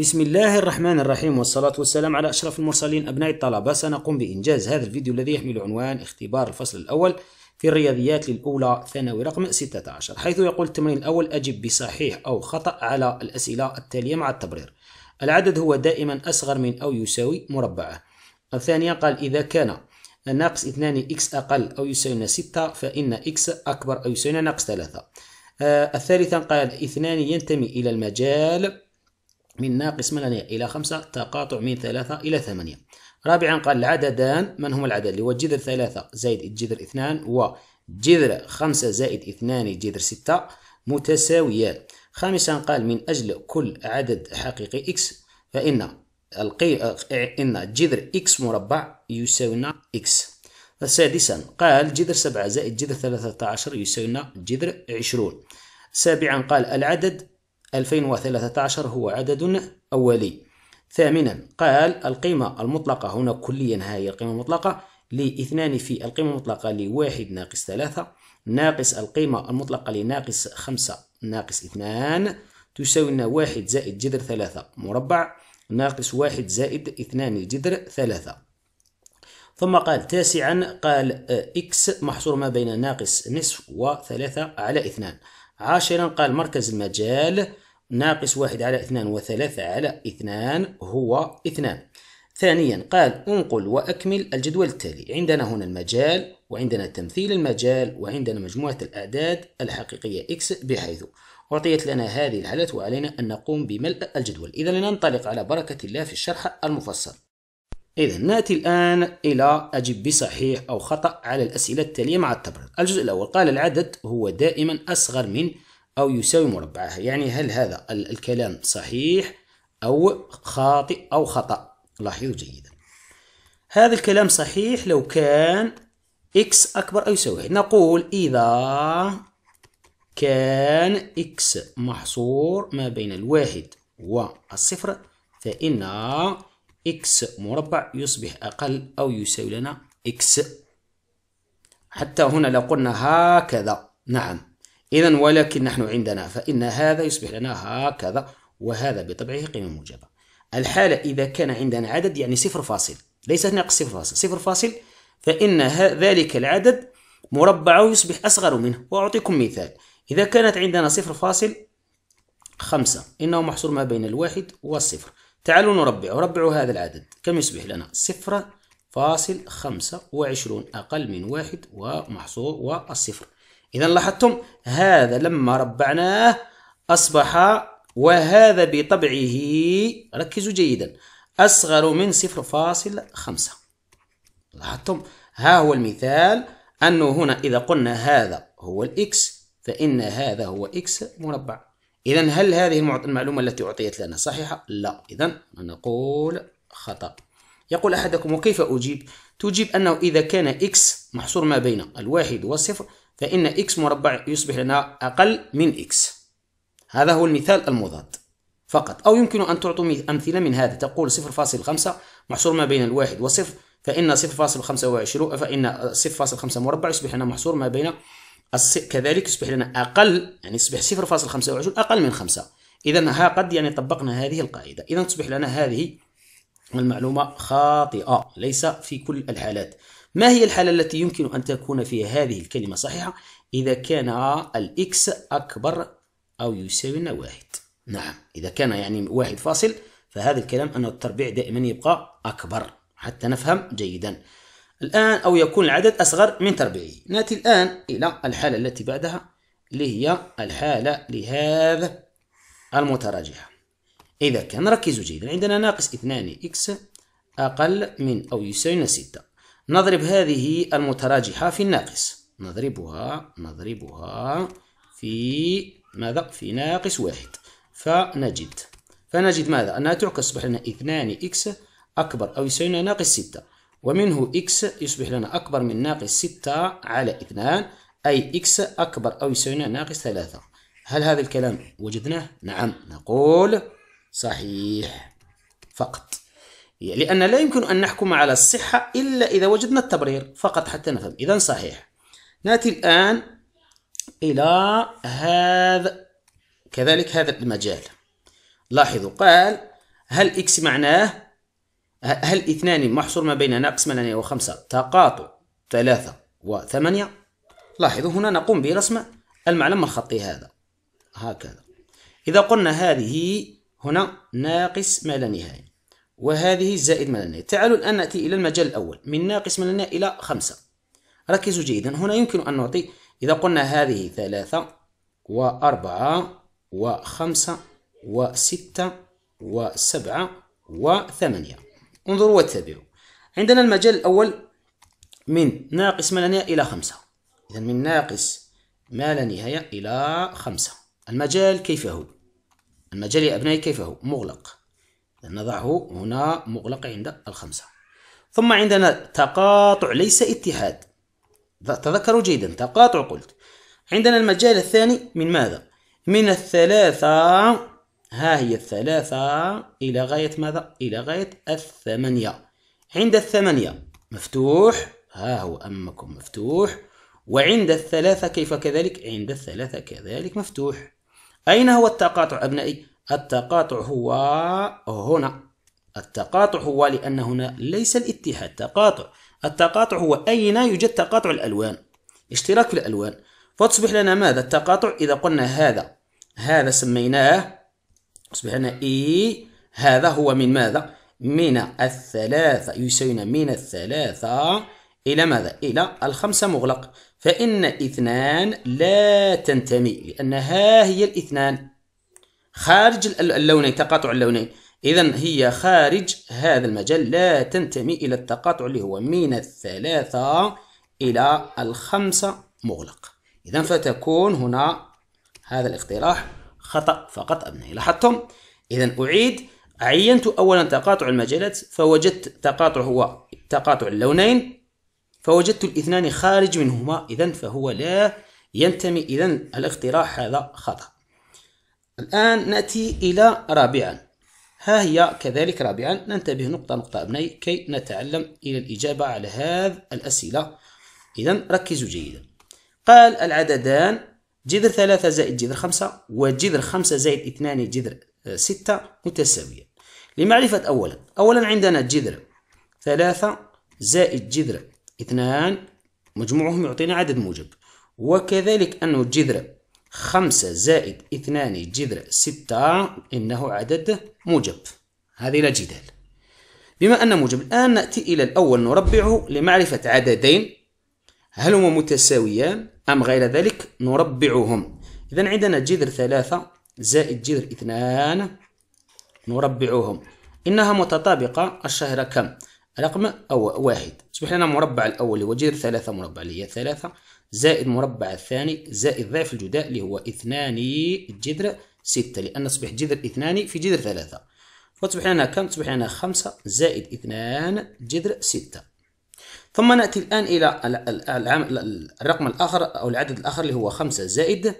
بسم الله الرحمن الرحيم والصلاة والسلام على أشرف المرسلين أبناء الطلبة سنقوم بإنجاز هذا الفيديو الذي يحمل عنوان اختبار الفصل الأول في الرياضيات للأولى ثانوي رقم 16 حيث يقول التمرين الأول أجب بصحيح أو خطأ على الأسئلة التالية مع التبرير العدد هو دائما أصغر من أو يساوي مربعه الثانية قال إذا كان ناقص 2 إكس أقل أو يساوي 6 فإن إكس أكبر أو يساوي ناقص 3 آه الثالثة قال اثنان ينتمي إلى المجال من ناقص من إلى خمسة تقاطع من ثلاثة إلى ثمانية رابعا قال العددان من هم العدد اللي هو جذر ثلاثة زائد جذر اثنان وجذر خمسة زائد اثنان جذر ستة متساويان خامسا قال من أجل كل عدد حقيقي x فإن القي... إن جذر x مربع يساوينا x سادسا قال جذر سبعة زائد جذر ثلاثة عشر يساوينا جذر عشرون سابعا قال العدد 2013 هو عدد أولي ثامنا قال القيمة المطلقة هنا كليا هاي القيمة المطلقة لاثنان في القيمة المطلقة لواحد ناقص ثلاثة ناقص القيمة المطلقة لناقص خمسة ناقص اثنان تساوي لنا واحد زائد جذر ثلاثة مربع ناقص واحد زائد اثنان جذر ثلاثة ثم قال تاسعا قال إكس محصور ما بين ناقص نصف وثلاثة على اثنان عاشرا قال مركز المجال ناقص واحد على اثنان وثلاثة على اثنان هو اثنان ثانيا قال انقل وأكمل الجدول التالي عندنا هنا المجال وعندنا تمثيل المجال وعندنا مجموعة الأعداد الحقيقية x بحيث أعطيت لنا هذه الحالات وعلينا أن نقوم بملء الجدول إذا لننطلق على بركة الله في الشرح المفصل إذا نأتي الآن إلى أجب بصحيح أو خطأ على الأسئلة التالية مع التبرير الجزء الأول قال العدد هو دائما أصغر من أو يساوي مربعه يعني هل هذا الكلام صحيح أو خاطئ أو خطأ لاحظوا جيدا هذا الكلام صحيح لو كان x أكبر أو يساوي نقول إذا كان x محصور ما بين الواحد والصفر فإن إكس مربع يصبح أقل أو يساوي لنا إكس حتى هنا لو قلنا هكذا نعم إذا ولكن نحن عندنا فإن هذا يصبح لنا هكذا وهذا بطبعه قيمة موجبة الحالة إذا كان عندنا عدد يعني صفر فاصل ليس ناقص صفر فاصل صفر فاصل فإن ذلك العدد مربعه يصبح أصغر منه وأعطيكم مثال إذا كانت عندنا صفر فاصل خمسة إنه محصور ما بين الواحد والصفر تعالوا نربعه ربعوا هذا العدد كم يصبح لنا صفر فاصل خمسة وعشرون أقل من واحد ومحصور والصفر إذا لاحظتم هذا لما ربعناه أصبح وهذا بطبعه ركزوا جيدا أصغر من صفر فاصل خمسة لاحظتم ها هو المثال أنه هنا إذا قلنا هذا هو الإكس فإن هذا هو إكس مربع إذا هل هذه المعلومة التي أعطيت لنا صحيحة؟ لا إذا نقول خطأ يقول أحدكم وكيف أجيب؟ تجيب أنه إذا كان إكس محصور ما بين الواحد والصفر فإن إكس مربع يصبح لنا أقل من إكس هذا هو المثال المضاد فقط أو يمكن أن تعطوا أمثلة من هذا تقول 0.5 محصور ما بين الواحد والصفر فإن 0.25 فإن 0.5 مربع يصبح لنا محصور ما بين كذلك يصبح لنا أقل يعني يصبح 0.25 أقل من 5 إذا ها قد يعني طبقنا هذه القاعدة إذا تصبح لنا هذه المعلومة خاطئة ليس في كل الحالات ما هي الحالة التي يمكن أن تكون فيها هذه الكلمة صحيحة إذا كان الإكس أكبر أو يساوي واحد نعم إذا كان يعني واحد فاصل فهذا الكلام أن التربيع دائما يبقى أكبر حتى نفهم جيدا الآن أو يكون العدد أصغر من تربيعه نأتي الآن إلى الحالة التي بعدها اللي هي الحالة لهذا المتراجعة إذا كان ركزوا جيدا عندنا ناقص 2 إكس أقل من أو يساوي 6 نضرب هذه المتراجحة في الناقص نضربها نضربها في ماذا في ناقص واحد فنجد فنجد ماذا أنها تعكس أصبح لنا 2 إكس أكبر أو يساوي ناقص 6 ومنه إكس يصبح لنا أكبر من ناقص ستة على اثنان أي إكس أكبر أو يساوي ناقص ثلاثة هل هذا الكلام وجدناه؟ نعم نقول صحيح فقط لأن لا يمكن أن نحكم على الصحة إلا إذا وجدنا التبرير فقط حتى نفهم إذا صحيح نأتي الآن إلى هذا كذلك هذا المجال لاحظوا قال هل إكس معناه هل اثنان محصور ما بين ناقص 8 وخمسة تقاطع ثلاثة وثمانية لاحظوا هنا نقوم برسم المعلم الخطي هذا هكذا إذا قلنا هذه هنا ناقص ما لا نهاية وهذه زائد ما لا نهاية تعالوا الآن نأتي إلى المجال الأول من ناقص ما لا نهاية إلى خمسة ركزوا جيدا هنا يمكن أن نعطي إذا قلنا هذه ثلاثة وأربعة وخمسة وستة وسبعة وثمانية انظروا واتبعوا عندنا المجال الأول من ناقص ما لا نهاية إلى خمسة إذا من ناقص ما لا نهاية إلى خمسة المجال كيف هو المجال يا أبنائي كيف هو مغلق نضعه هنا مغلق عند الخمسة ثم عندنا تقاطع ليس اتحاد تذكروا جيدا تقاطع قلت عندنا المجال الثاني من ماذا؟ من الثلاثة ها هي الثلاثة إلى غاية ماذا؟ إلى غاية الثمانية عند الثمانية مفتوح ها هو أمامكم مفتوح وعند الثلاثة كيف كذلك؟ عند الثلاثة كذلك مفتوح أين هو التقاطع أبنائي؟ التقاطع هو هنا التقاطع هو لأن هنا ليس الاتحاد تقاطع التقاطع هو أين يوجد تقاطع الألوان اشتراك في الألوان فتصبح لنا ماذا التقاطع إذا قلنا هذا هذا سميناه أصبح هنا إي هذا هو من ماذا؟ من الثلاثة يساوينا من الثلاثة إلى ماذا؟ إلى الخمسة مغلق فإن اثنان لا تنتمي لأن ها هي الاثنان خارج اللونين تقاطع اللونين إذا هي خارج هذا المجال لا تنتمي إلى التقاطع اللي هو من الثلاثة إلى الخمسة مغلق إذا فتكون هنا هذا الاقتراح خطأ فقط أبنائي لاحظتم إذا أعيد عينت أولا تقاطع المجالات فوجدت تقاطع هو تقاطع اللونين فوجدت الاثنان خارج منهما إذا فهو لا ينتمي إذا الاقتراح هذا خطأ الآن نأتي إلى رابعا ها هي كذلك رابعا ننتبه نقطة نقطة أبنائي كي نتعلم إلى الإجابة على هذه الأسئلة إذا ركزوا جيدا قال العددان جذر ثلاثة زائد جذر خمسة وجذر خمسة زائد اثنان جذر آه، ستة متساوية لمعرفة أولا أولا عندنا جذر ثلاثة زائد جذر اثنان مجموعهم يعطينا عدد موجب وكذلك أنه جذر خمسة زائد اثنان جذر ستة إنه عدد موجب هذه لا جدال بما أن موجب الآن نأتي إلى الأول نربعه لمعرفة عددين هل هما متساويان أم غير ذلك نربعهم إذا عندنا جذر ثلاثة زائد جذر اثنان نربعهم إنها متطابقة الشهر كم؟ رقم أو واحد تصبح لنا مربع الأول هو جذر ثلاثة مربع اللي هي ثلاثة زائد مربع الثاني زائد ضعف الجداء اللي هو اثنان جذر ستة لأن تصبح جذر اثنان في جذر ثلاثة فتصبح لنا كم؟ تصبح لنا خمسة زائد اثنان جذر ستة ثم نأتي الآن إلى الرقم الآخر أو العدد الآخر اللي هو خمسة زائد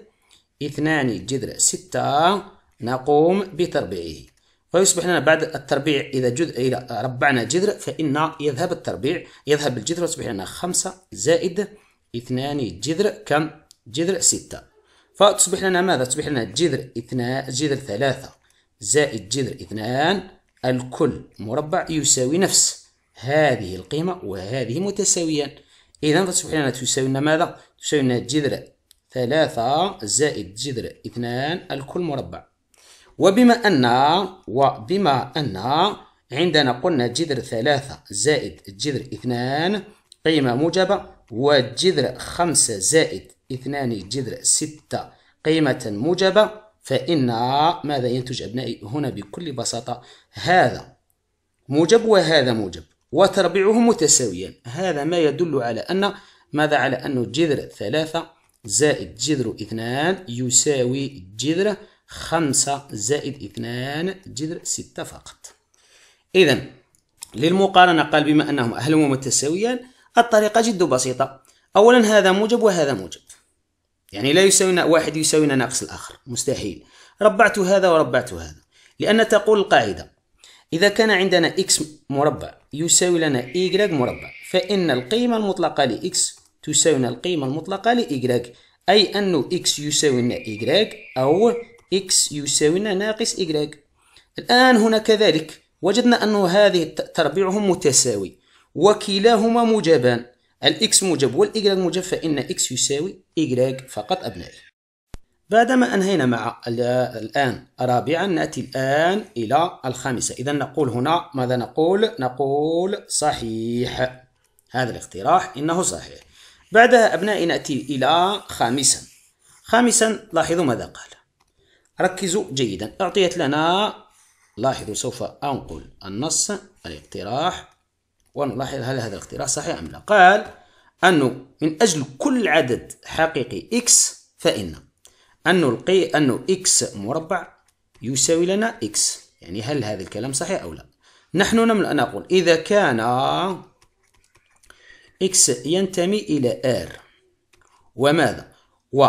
اثنان جذر ستة نقوم بتربيعه فيصبح لنا بعد التربيع إذا جد إذا ربعنا جذر فإن يذهب التربيع يذهب الجذر ويصبح لنا خمسة زائد اثنان جذر كم جذر ستة فتصبح لنا ماذا تصبح لنا جذر اثنان جذر ثلاثة زائد جذر اثنان الكل مربع يساوي نفس هذه القيمة وهذه متساويان إذا فتصبح لنا تساوي لنا ماذا؟ تساوي لنا جذر ثلاثة زائد جذر اثنان الكل مربع وبما أن وبما أن عندنا قلنا جذر ثلاثة زائد جذر اثنان قيمة موجبة وجذر خمسة زائد اثنان جذر ستة قيمة موجبة فإن ماذا ينتج أبنائي هنا بكل بساطة هذا موجب وهذا موجب وتربيعه متساويان هذا ما يدل على أن ماذا على أن جذر ثلاثة زائد جذر اثنان يساوي جذر خمسة زائد اثنان جذر ستة فقط إذا للمقارنة قال بما أنهم أهل متساويان الطريقة جد بسيطة أولا هذا موجب وهذا موجب يعني لا يساوينا واحد يساوينا ناقص الآخر مستحيل ربعت هذا وربعت هذا لأن تقول القاعدة إذا كان عندنا x مربع يساوي لنا y مربع فإن القيمة المطلقة ل x تساوي لنا القيمة المطلقة ل y أي أن x يساوي لنا y أو x يساوي لنا ناقص y الآن هنا كذلك وجدنا أن هذه تربيعهم متساوي وكلاهما موجبان الإكس موجب والإيجراج موجب فإن إكس يساوي إيجراج فقط أبنائي بعدما أنهينا مع الآن رابعا نأتي الآن إلى الخامسة إذا نقول هنا ماذا نقول؟ نقول صحيح هذا الاقتراح إنه صحيح بعدها أبنائي نأتي إلى خامسا خامسا لاحظوا ماذا قال ركزوا جيدا أعطيت لنا لاحظوا سوف أنقل النص الاقتراح ونلاحظ هل هذا الاقتراح صحيح أم لا قال أنه من أجل كل عدد حقيقي x فإن أن نلقي أنه إكس مربع يساوي لنا إكس يعني هل هذا الكلام صحيح أو لا نحن نمل أن نقول إذا كان إكس ينتمي إلى R وماذا و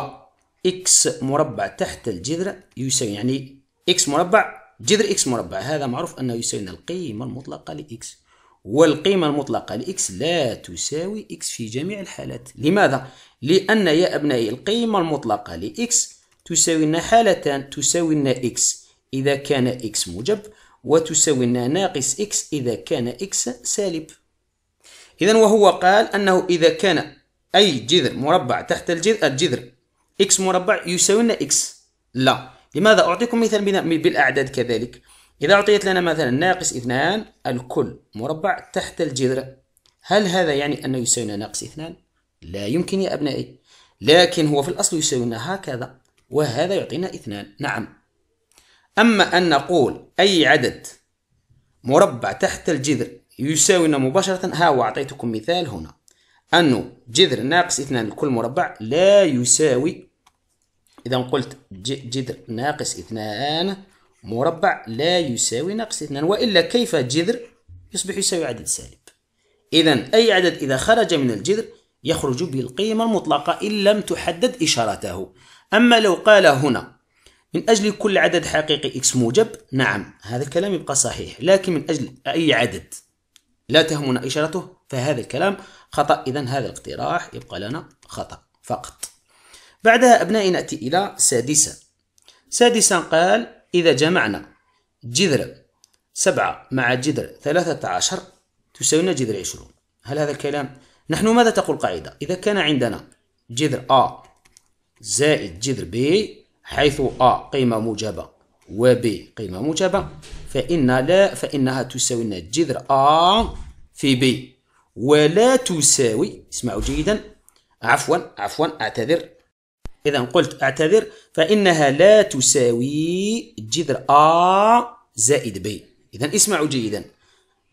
إكس مربع تحت الجذر يساوي يعني إكس مربع جذر إكس مربع هذا معروف أنه يساوي القيمة المطلقة لإكس والقيمة المطلقة لإكس لا تساوي إكس في جميع الحالات لماذا؟ لأن يا أبنائي القيمة المطلقة لإكس تساوي لنا حالتان تساوي لنا إكس إذا كان إكس موجب وتساوي لنا ناقص إكس إذا كان إكس سالب إذا وهو قال أنه إذا كان أي جذر مربع تحت الجذر الجذر إكس مربع يساوي لنا إكس لا لماذا أعطيكم مثال بالأعداد كذلك إذا أعطيت لنا مثلا ناقص اثنان الكل مربع تحت الجذر هل هذا يعني أنه يساوي لنا ناقص اثنان؟ لا يمكن يا أبنائي لكن هو في الأصل يساوي لنا هكذا وهذا يعطينا اثنان نعم أما أن نقول أي عدد مربع تحت الجذر يساوينا مباشرة ها أعطيتكم مثال هنا أنه جذر ناقص اثنان لكل مربع لا يساوي إذا قلت جذر ناقص اثنان مربع لا يساوي ناقص اثنان وإلا كيف جذر يصبح يساوي عدد سالب إذا أي عدد إذا خرج من الجذر يخرج بالقيمة المطلقة إن لم تحدد إشارته أما لو قال هنا من أجل كل عدد حقيقي إكس موجب نعم هذا الكلام يبقى صحيح لكن من أجل أي عدد لا تهمنا إشارته فهذا الكلام خطأ إذا هذا الاقتراح يبقى لنا خطأ فقط بعدها أبنائي نأتي إلى سادسة سادسا قال إذا جمعنا جذر سبعة مع جذر ثلاثة عشر تساوينا جذر عشرون هل هذا الكلام؟ نحن ماذا تقول قاعدة؟ إذا كان عندنا جذر A زائد جذر ب حيث أ قيمة موجبة وب قيمة موجبة فإن لا فإنها تساوي لنا جذر أ في ب ولا تساوي اسمعوا جيدا عفوا عفوا أعتذر إذا قلت أعتذر فإنها لا تساوي جذر أ زائد ب إذا اسمعوا جيدا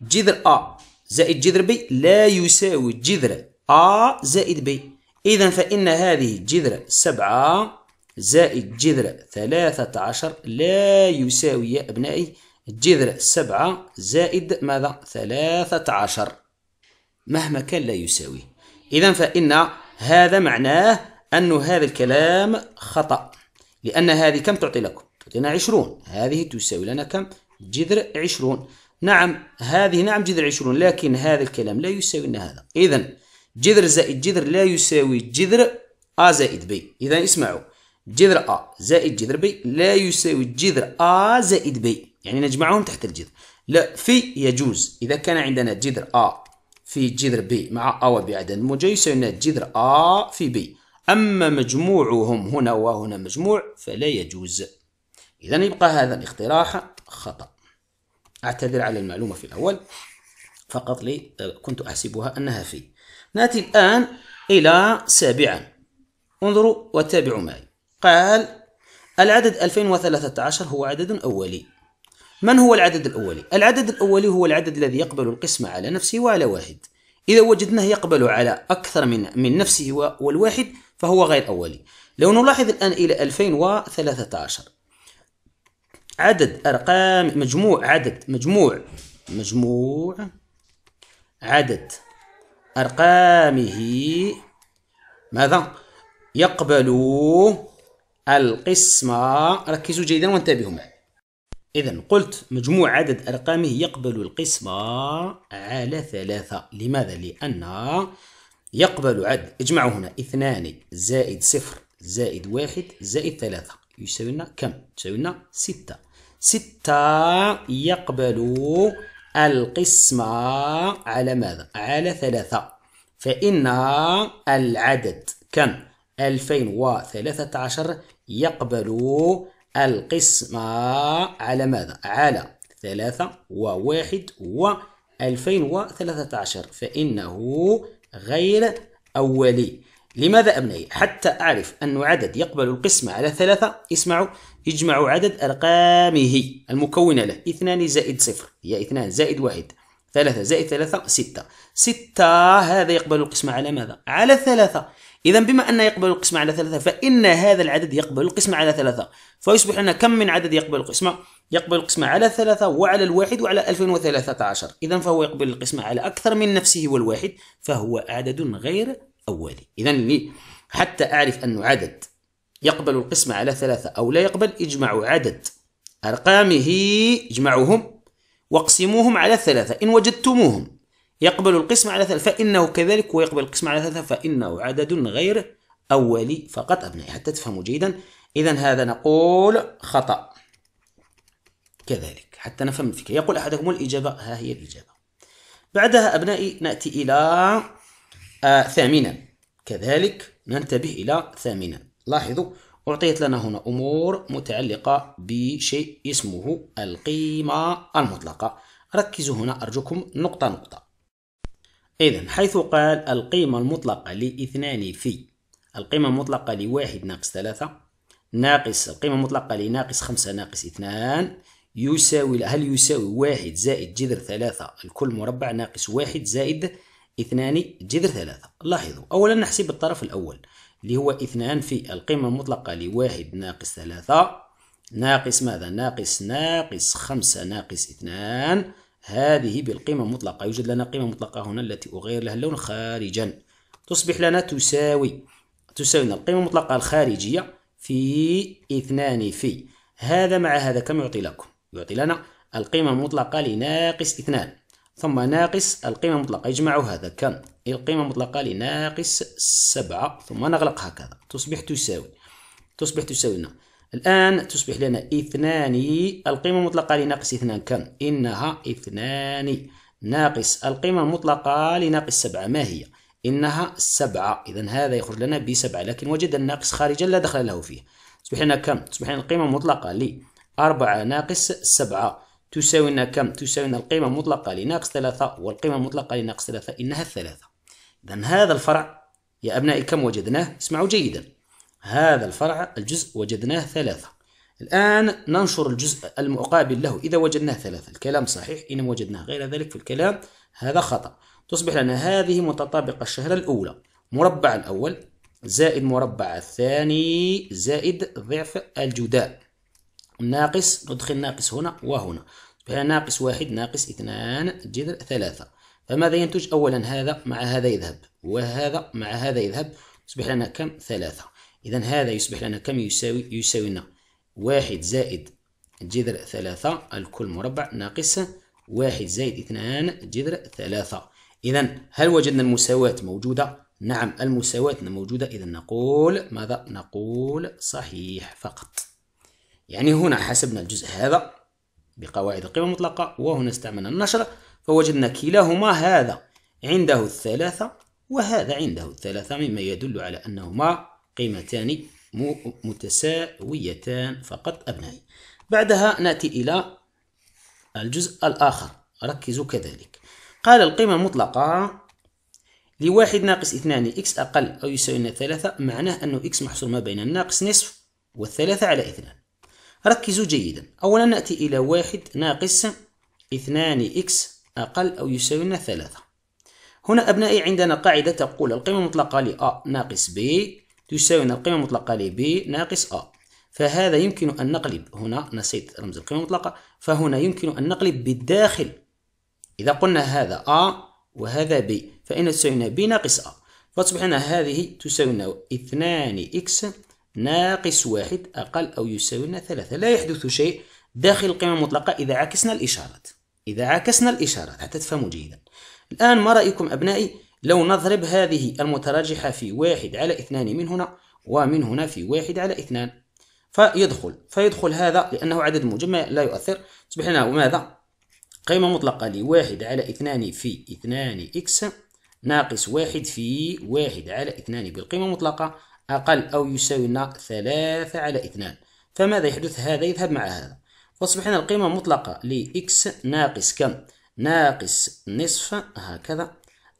جذر أ زائد جذر ب لا يساوي جذر أ زائد ب إذا فإن هذه الجذر سبعة زائد جذر ثلاثة عشر لا يساوي يا أبنائي جذر سبعة زائد ماذا ثلاثة عشر مهما كان لا يساوي إذا فإن هذا معناه أن هذا الكلام خطأ لأن هذه كم تعطي لكم تعطينا عشرون هذه تساوي لنا كم جذر عشرون نعم هذه نعم جذر عشرون لكن هذا الكلام لا يساوي لنا هذا إذا جذر زائد جذر لا يساوي جذر أ زائد ب إذا اسمعوا جذر أ زائد جذر ب لا يساوي جذر أ زائد ب يعني نجمعهم تحت الجذر لا في يجوز إذا كان عندنا جذر أ في جذر ب مع أ وبعدد موجة يساوي لنا جذر أ في ب أما مجموعهم هنا وهنا مجموع فلا يجوز إذا يبقى هذا الاقتراح خطأ أعتذر على المعلومة في الأول فقط لي آه، كنت أحسبها أنها في نأتي الآن إلى سابعا انظروا وتابعوا معي قال العدد 2013 هو عدد أولي من هو العدد الأولي؟ العدد الأولي هو العدد الذي يقبل القسمة على نفسه وعلى واحد إذا وجدناه يقبل على أكثر من من نفسه والواحد فهو غير أولي لو نلاحظ الآن إلى 2013 عدد أرقام مجموع عدد مجموع مجموع عدد أرقامه ماذا؟ يقبل القسمة ركزوا جيدا وانتبهوا معي إذا قلت مجموع عدد أرقامه يقبل القسمة على ثلاثة لماذا؟ لأن يقبل عدد اجمعوا هنا اثنان زائد صفر زائد واحد زائد ثلاثة يساوي لنا كم؟ يساوي لنا ستة ستة يقبل القسمة على ماذا؟ على ثلاثة فإن العدد كم؟ 2013 يقبل القسمة على ماذا؟ على ثلاثة وواحد و 2013 فإنه غير أولي لماذا أبنائي؟ حتى أعرف أن عدد يقبل القسمة على ثلاثة اسمعوا يجمع عدد أرقامه المكونة له اثنان زائد صفر هي اثنان زائد واحد ثلاثة زائد ثلاثة ستة ستة هذا يقبل القسمة على ماذا؟ على ثلاثة إذا بما أن يقبل القسمة على ثلاثة فإن هذا العدد يقبل القسمة على ثلاثة فيصبح لنا كم من عدد يقبل القسمة؟ يقبل القسمة على ثلاثة وعلى الواحد وعلى 2013 إذا فهو يقبل القسمة على أكثر من نفسه والواحد فهو عدد غير أولي إذا حتى أعرف أن عدد يقبل القسمة على ثلاثة أو لا يقبل اجمعوا عدد أرقامه اجمعوهم واقسموهم على ثلاثة إن وجدتموهم يقبل القسمة على ثلاثة فإنه كذلك ويقبل القسمة على ثلاثة فإنه عدد غير أولي فقط أبنائي حتى تفهموا جيدا إذا هذا نقول خطأ كذلك حتى نفهم الفكرة يقول أحدكم الإجابة ها هي الإجابة بعدها أبنائي نأتي إلى آه ثامنا كذلك ننتبه إلى ثامنا لاحظوا أعطيت لنا هنا أمور متعلقة بشيء اسمه القيمة المطلقة ركزوا هنا أرجوكم نقطة نقطة إذا حيث قال القيمة المطلقة لاثنان في القيمة المطلقة لواحد ناقص ثلاثة ناقص القيمة المطلقة لناقص خمسة ناقص اثنان يساوي هل يساوي واحد زائد جذر ثلاثة الكل مربع ناقص واحد زائد اثنان جذر ثلاثة لاحظوا أولا نحسب الطرف الأول اللي هو اثنان في القيمة المطلقة لواحد ناقص ثلاثة ناقص ماذا ناقص ناقص خمسة ناقص اثنان هذه بالقيمة المطلقة يوجد لنا قيمة مطلقة هنا التي أغير لها اللون خارجا تصبح لنا تساوي تساوي لنا القيمة المطلقة الخارجية في اثنان في هذا مع هذا كم يعطي لكم يعطي لنا القيمة المطلقة لناقص اثنان ثم ناقص القيمة المطلقة يجمع هذا كم هي القيمة المطلقة لناقص سبعة ثم نغلق هكذا تصبح تساوي تصبح تساوي لنا الآن تصبح لنا اثنان القيمة المطلقة لناقص اثنان كم؟ إنها اثنان ناقص القيمة المطلقة لناقص سبعة ما هي؟ إنها سبعة إذا هذا يخرج لنا بسبعة لكن وجد الناقص خارجا لا دخل له فيه تصبح لنا كم؟ تصبح لنا القيمة المطلقة ل 4 ناقص 7 تساوي لنا كم؟ تساوي لنا القيمة المطلقة لناقص 3 والقيمة المطلقة لناقص 3 إنها الثلاثة إذا هذا الفرع يا أبنائي كم وجدناه؟ اسمعوا جيدا هذا الفرع الجزء وجدناه ثلاثة الآن ننشر الجزء المقابل له إذا وجدناه ثلاثة الكلام صحيح إن وجدناه غير ذلك في الكلام هذا خطأ تصبح لنا هذه متطابقة الشهرة الأولى مربع الأول زائد مربع الثاني زائد ضعف الجداء ناقص ندخل ناقص هنا وهنا ناقص واحد ناقص اثنان جذر ثلاثة فماذا ينتج أولا هذا مع هذا يذهب وهذا مع هذا يذهب يصبح لنا كم ثلاثة إذا هذا يصبح لنا كم يساوي يساوي لنا واحد زائد جذر ثلاثة الكل مربع ناقص واحد زائد اثنان جذر ثلاثة إذا هل وجدنا المساواة موجودة؟ نعم المساواة موجودة إذا نقول ماذا؟ نقول صحيح فقط يعني هنا حسبنا الجزء هذا بقواعد القيمة المطلقة وهنا استعملنا النشر فوجدنا كلاهما هذا عنده الثلاثة وهذا عنده الثلاثة مما يدل على أنهما قيمتان متساويتان فقط أبنائي بعدها نأتي إلى الجزء الآخر ركزوا كذلك قال القيمة المطلقة لواحد ناقص اثنان إكس أقل أو يساوي ثلاثة معناه أنه إكس محصور ما بين الناقص نصف والثلاثة على اثنان ركزوا جيدا أولا نأتي إلى واحد ناقص اثنان إكس أقل أو يساوي لنا ثلاثة هنا أبنائي عندنا قاعدة تقول القيمة المطلقة ل A ناقص B تساوي لنا القيمة المطلقة ل B ناقص A فهذا يمكن أن نقلب هنا نسيت رمز القيمة المطلقة فهنا يمكن أن نقلب بالداخل إذا قلنا هذا A وهذا B فإن تساوي لنا B ناقص A فتصبح لنا هذه تساوي لنا اثنان إكس ناقص واحد أقل أو يساوي لنا ثلاثة لا يحدث شيء داخل القيمة المطلقة إذا عكسنا الإشارات إذا عكسنا الإشارات حتى تفهموا جيدا الآن ما رأيكم أبنائي لو نضرب هذه المتراجحة في واحد على اثنان من هنا ومن هنا في واحد على اثنان فيدخل فيدخل هذا لأنه عدد مجمع لا يؤثر تصبح لنا وماذا قيمة مطلقة لواحد على اثنان في اثنان إكس ناقص واحد في واحد على اثنان بالقيمة المطلقة أقل أو يساوي لنا ثلاثة على اثنان فماذا يحدث هذا يذهب مع هذا هنا القيمة المطلقة لإكس ناقص كم؟ ناقص نصف هكذا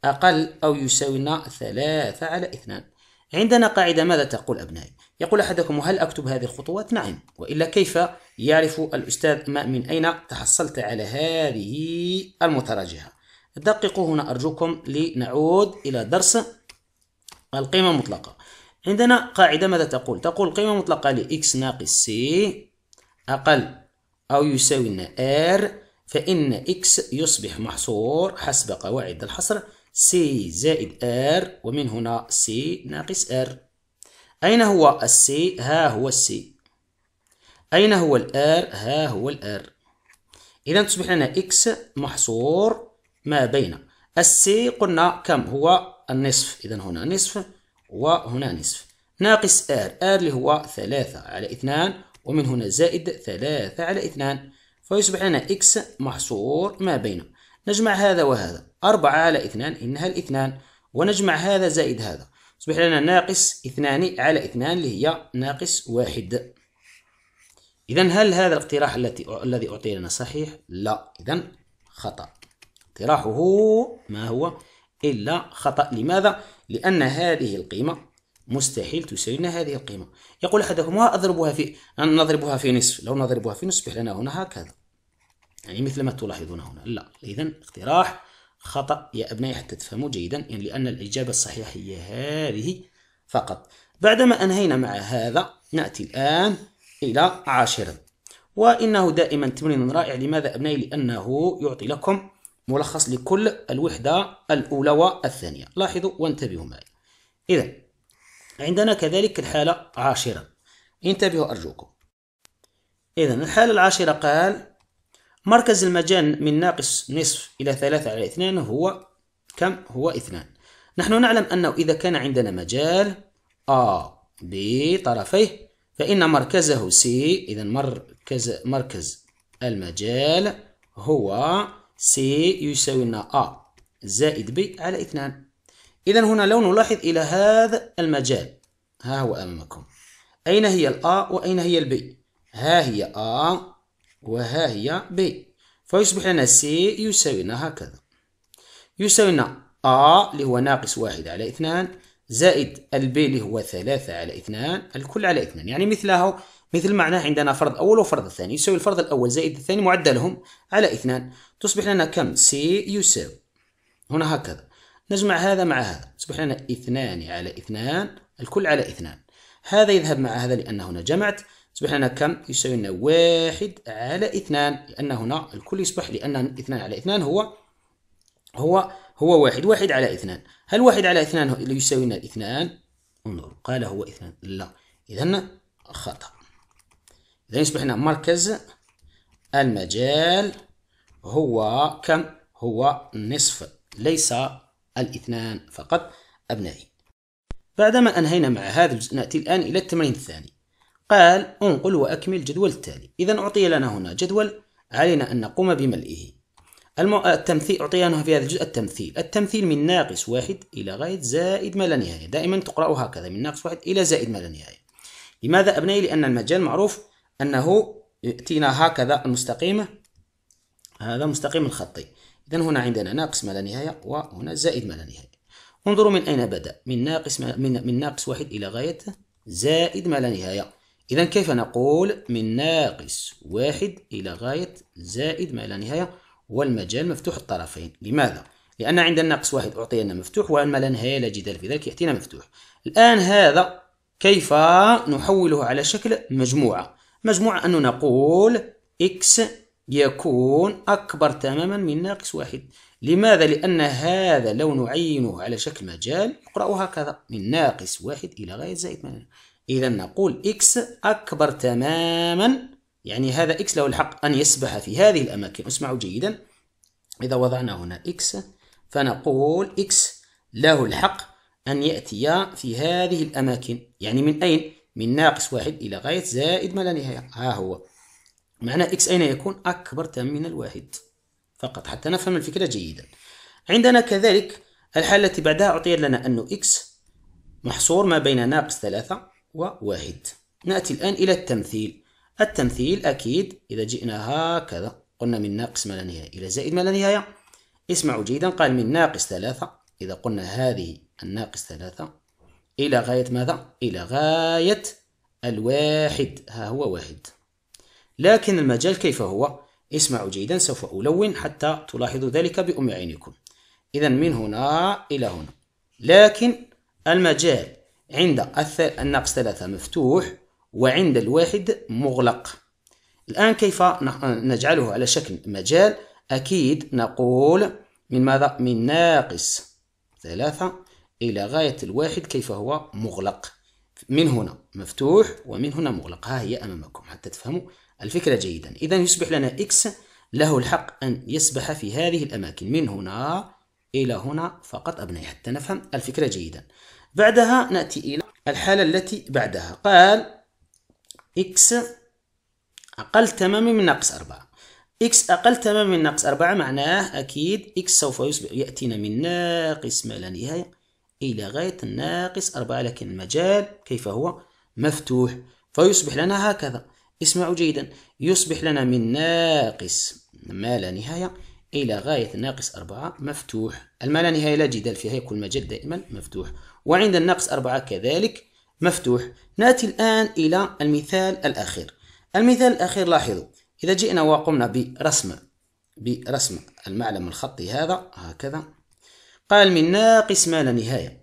أقل أو يساوينا ثلاثة على اثنان عندنا قاعدة ماذا تقول أبنائي؟ يقول أحدكم هل أكتب هذه الخطوات؟ نعم وإلا كيف يعرف الأستاذ ما من أين تحصلت على هذه المتراجعة؟ دققوا هنا أرجوكم لنعود إلى درس القيمة المطلقة عندنا قاعدة ماذا تقول؟ تقول قيمة مطلقة لإكس ناقص سي أقل أو يساوي لنا R فإن X يصبح محصور حسب قواعد الحصر C زائد R ومن هنا C ناقص R أين هو السي؟ ها هو السي أين هو R؟ ها هو R إذا تصبح لنا إكس محصور ما بين السي قلنا كم هو النصف إذا هنا نصف وهنا نصف ناقص R R اللي هو ثلاثة على اثنان ومن هنا زائد ثلاثة على اثنان فيصبح لنا إكس محصور ما بين نجمع هذا وهذا أربعة على اثنان إنها الاثنان ونجمع هذا زائد هذا يصبح لنا ناقص اثنان على اثنان اللي هي ناقص واحد إذا هل هذا الاقتراح التي الذي أعطي لنا صحيح؟ لا إذا خطأ اقتراحه ما هو إلا خطأ لماذا؟ لأن هذه القيمة مستحيل تساوينا هذه القيمة يقول أحدهما أضربها في نضربها في نصف لو نضربها في نصف لنا هنا هكذا يعني مثل ما تلاحظون هنا لا إذا اقتراح خطأ يا أبنائي حتى تفهموا جيدا يعني لأن الإجابة الصحيحة هي هذه فقط بعدما أنهينا مع هذا نأتي الآن إلى عاشرا وإنه دائما تمرين رائع لماذا أبنائي لأنه يعطي لكم ملخص لكل الوحدة الأولى والثانية لاحظوا وانتبهوا معي إذا عندنا كذلك الحالة عاشرة انتبهوا أرجوكم إذا الحالة العاشرة قال مركز المجال من ناقص نصف إلى ثلاثة على اثنان هو كم؟ هو اثنان نحن نعلم أنه إذا كان عندنا مجال A طرفيه فإن مركزه C إذا مركز مركز المجال هو C يساوي لنا A زائد B على اثنان إذا هنا لو نلاحظ إلى هذا المجال ها هو أمامكم أين هي الأ وأين هي البي ها هي أ وها هي بي فيصبح لنا سي يساوينا هكذا يساوينا أ اللي هو ناقص واحد على اثنان زائد البي اللي هو ثلاثة على اثنان الكل على اثنان يعني مثله مثل معناه عندنا فرض أول وفرض ثاني يساوي الفرض الأول زائد الثاني معدلهم على اثنان تصبح لنا كم سي يساوي هنا هكذا نجمع هذا مع هذا تصبح لنا اثنان على اثنان الكل على اثنان هذا يذهب مع هذا لأن هنا جمعت يصبح لنا كم يساوي لنا واحد على اثنان لأن هنا الكل يصبح لأن اثنان على اثنان هو هو هو واحد واحد على اثنان هل واحد على اثنان يساوي لنا اثنان انظر قال هو اثنان لا إذا خطأ إذا يصبح لنا مركز المجال هو كم هو نصف ليس الاثنان فقط أبنائي بعدما أنهينا مع هذا الجزء نأتي الآن إلى التمرين الثاني قال انقل وأكمل الجدول التالي إذا أعطي لنا هنا جدول علينا أن نقوم بملئه التمثيل أعطينا في هذا الجزء التمثيل التمثيل من ناقص واحد إلى غاية زائد ما لا نهاية دائما تقرأ هكذا من ناقص واحد إلى زائد ما لا نهاية لماذا أبنائي لأن المجال معروف أنه يأتينا هكذا المستقيمة هذا مستقيم الخطي إذا هنا عندنا ناقص ما لا نهاية وهنا زائد ما لا نهاية انظروا من أين بدأ من ناقص ما من, من ناقص واحد إلى غاية زائد ما لا نهاية إذا كيف نقول من ناقص واحد إلى غاية زائد ما لا نهاية والمجال مفتوح الطرفين لماذا؟ لأن عند الناقص واحد أعطينا مفتوح وما لا نهاية لا جدال في ذلك يأتينا مفتوح الآن هذا كيف نحوله على شكل مجموعة مجموعة أن نقول إكس يكون أكبر تماما من ناقص واحد لماذا؟ لأن هذا لو نعينه على شكل مجال يقرأ هكذا من ناقص واحد إلى غاية زائد من إذا نقول إكس أكبر تماما يعني هذا إكس له الحق أن يسبح في هذه الأماكن اسمعوا جيدا إذا وضعنا هنا إكس فنقول إكس له الحق أن يأتي في هذه الأماكن يعني من أين؟ من ناقص واحد إلى غاية زائد ما لا نهاية ها هو معنى إكس أين يكون أكبر من الواحد فقط حتى نفهم الفكرة جيدا عندنا كذلك الحالة التي بعدها أعطيت لنا أن إكس محصور ما بين ناقص ثلاثة وواحد نأتي الآن إلى التمثيل التمثيل أكيد إذا جئنا هكذا قلنا من ناقص ما لا نهاية إلى زائد ما لا نهاية اسمعوا جيدا قال من ناقص ثلاثة إذا قلنا هذه الناقص ثلاثة إلى غاية ماذا؟ إلى غاية الواحد ها هو واحد لكن المجال كيف هو؟ اسمعوا جيدا سوف ألون حتى تلاحظوا ذلك بأم عينكم إذا من هنا إلى هنا لكن المجال عند الناقص ثلاثة مفتوح وعند الواحد مغلق الآن كيف نجعله على شكل مجال أكيد نقول من ماذا؟ من ناقص ثلاثة إلى غاية الواحد كيف هو مغلق من هنا مفتوح ومن هنا مغلق ها هي أمامكم حتى تفهموا الفكرة جيدا إذا يصبح لنا إكس له الحق أن يسبح في هذه الأماكن من هنا إلى هنا فقط أبنائي حتى نفهم الفكرة جيدا بعدها نأتي إلى الحالة التي بعدها قال إكس أقل تماما من ناقص أربعة إكس أقل تماما من ناقص أربعة معناه أكيد إكس سوف يصبح يأتينا من ناقص ما لا نهاية إلى غاية ناقص أربعة لكن المجال كيف هو مفتوح فيصبح لنا هكذا اسمعوا جيدا يصبح لنا من ناقص ما لا نهاية إلى غاية ناقص أربعة مفتوح المال لا نهاية لا جدال فيها يكون المجال دائما مفتوح وعند الناقص أربعة كذلك مفتوح نأتي الآن إلى المثال الأخير المثال الأخير لاحظوا إذا جئنا وقمنا برسم برسم المعلم الخطي هذا هكذا قال من ناقص ما لا نهاية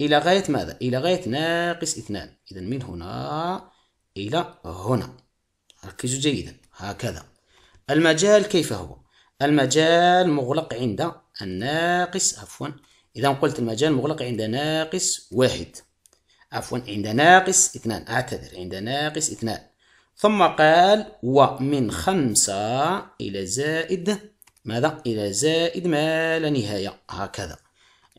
إلى غاية ماذا؟ إلى غاية ناقص اثنان إذا من هنا إلى هنا ركزوا جيدا هكذا المجال كيف هو المجال مغلق عند الناقص عفوا إذا قلت المجال مغلق عند ناقص واحد عفوا عند ناقص اثنان أعتذر عند ناقص اثنان ثم قال ومن خمسة إلى زائد ماذا؟ إلى زائد ما لا نهاية هكذا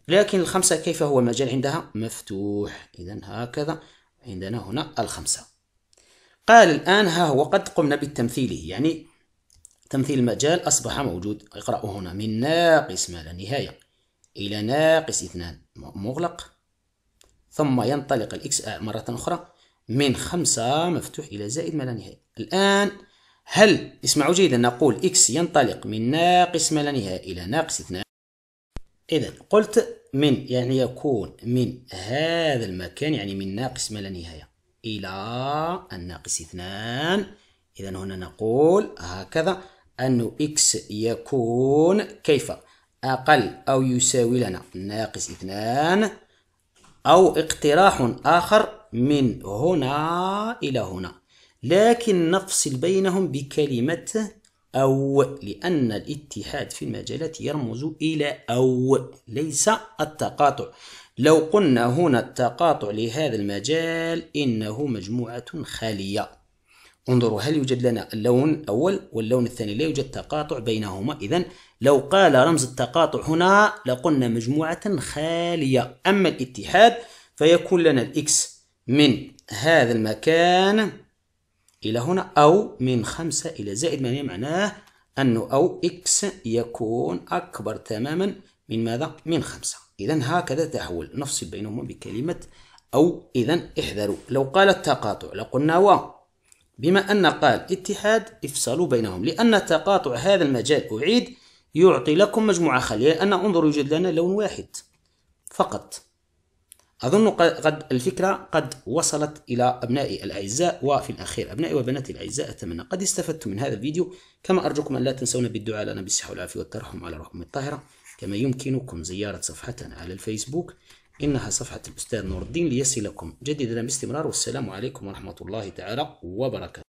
لكن الخمسة كيف هو المجال عندها؟ مفتوح إذا هكذا عندنا هنا الخمسة قال الآن ها هو قد قمنا بتمثيله يعني تمثيل المجال أصبح موجود اقرأوا هنا من ناقص ما لا نهاية إلى ناقص اثنان مغلق ثم ينطلق الإكس آه، مرة أخرى من خمسة مفتوح إلى زائد ما لا نهاية الآن هل اسمعوا جيدا نقول إكس ينطلق من ناقص ما لا نهاية إلى ناقص اثنان إذا قلت من يعني يكون من هذا المكان يعني من ناقص ما لا نهاية إلى الناقص اثنان إذا هنا نقول هكذا أن إكس يكون كيف أقل أو يساوي لنا ناقص اثنان أو اقتراح آخر من هنا إلى هنا لكن نفصل بينهم بكلمة أو لأن الاتحاد في المجالات يرمز إلى أو ليس التقاطع لو قلنا هنا التقاطع لهذا المجال إنه مجموعة خالية انظروا هل يوجد لنا اللون الأول واللون الثاني لا يوجد تقاطع بينهما إذا لو قال رمز التقاطع هنا لقلنا مجموعة خالية أما الاتحاد فيكون لنا الإكس من هذا المكان إلى هنا أو من خمسة إلى زائد ما معناه أنه أو إكس يكون أكبر تماما من ماذا؟ من خمسة إذا هكذا تحول نفصل بينهما بكلمة أو إذا احذروا لو قال التقاطع لقلنا و بما أن قال اتحاد افصلوا بينهم لأن تقاطع هذا المجال أعيد يعطي لكم مجموعة خالية لأن انظروا يوجد لنا لون واحد فقط أظن قد الفكرة قد وصلت إلى أبنائي الأعزاء وفي الأخير أبنائي وبناتي الأعزاء أتمنى قد استفدتم من هذا الفيديو كما أرجوكم أن لا تنسونا بالدعاء لنا بالصحة والعافية والترحم على رحمة الطاهرة كما يمكنكم زيارة صفحتنا على الفيسبوك إنها صفحة الأستاذ نور الدين ليصلكم جديدنا باستمرار والسلام عليكم ورحمة الله تعالى وبركاته